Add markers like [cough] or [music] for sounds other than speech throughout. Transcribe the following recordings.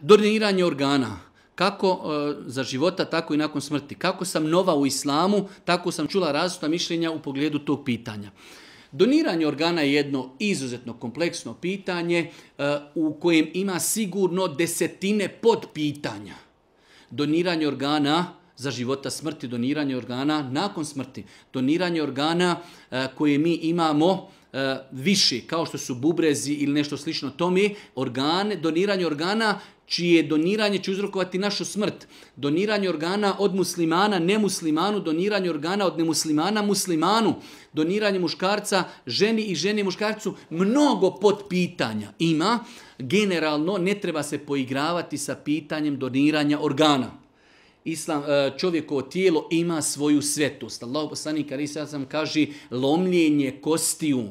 Doniranje organa, kako e, za života, tako i nakon smrti. Kako sam nova u islamu, tako sam čula različita mišljenja u pogledu tog pitanja. Doniranje organa je jedno izuzetno kompleksno pitanje e, u kojem ima sigurno desetine podpitanja. Doniranje organa za života smrti, doniranje organa nakon smrti, doniranje organa e, koje mi imamo E, viši, kao što su bubrezi ili nešto slično tome, organe, doniranje organa čije doniranje će uzrokovati našu smrt. Doniranje organa od muslimana nemuslimanu, doniranje organa od nemuslimana muslimanu, doniranje muškarca ženi i ženi muškarcu, mnogo potpitanja ima. Generalno ne treba se poigravati sa pitanjem doniranja organa islam, e, čovjekovo tijelo ima svoju svetost. Allah poslanik ali sam kaže lomljenje kostiju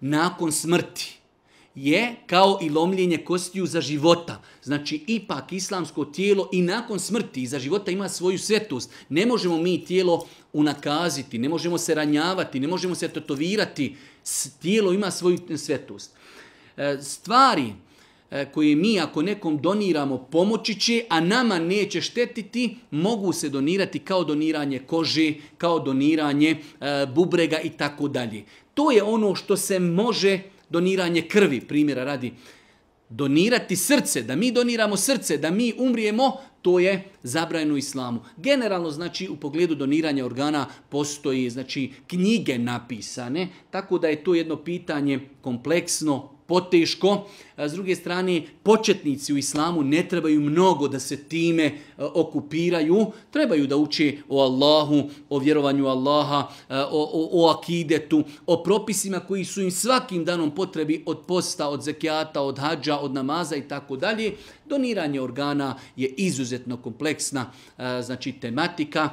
nakon smrti je kao i lomljenje kostiju za života. Znači, ipak islamsko tijelo i nakon smrti i za života ima svoju svetost. Ne možemo mi tijelo unakaziti, ne možemo se ranjavati, ne možemo se tetovirati. Tijelo ima svoju svetost. E, stvari E, koje mi ako nekom doniramo pomoći će, a nama neće štetiti, mogu se donirati kao doniranje kože, kao doniranje e, bubrega i tako dalje. To je ono što se može doniranje krvi, primjera radi. Donirati srce, da mi doniramo srce, da mi umrijemo, to je zabrajeno islamu. Generalno, znači, u pogledu doniranja organa postoji, znači, knjige napisane, tako da je to jedno pitanje kompleksno, poteško. E, s druge strane, početnici u islamu ne trebaju mnogo da se time e, okupiraju. Trebaju da uče o Allahu, o vjerovanju Allaha, e, o, o, akidetu, o propisima koji su im svakim danom potrebi od posta, od zekijata, od hađa, od namaza i tako dalje. Doniranje organa je izuzetno kompleksna znači, tematika.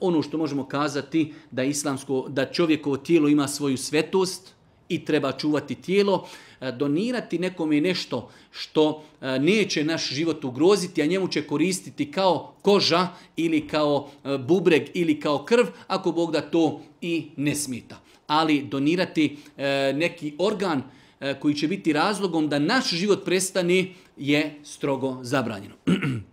Ono što možemo kazati da islamsko, da čovjekovo tijelo ima svoju svetost, i treba čuvati tijelo, e, donirati nekome nešto što e, neće naš život ugroziti, a njemu će koristiti kao koža ili kao e, bubreg ili kao krv, ako Bog da to i ne smita. Ali donirati neki organ koji će biti razlogom da naš život prestane je strogo zabranjeno. [clears throat]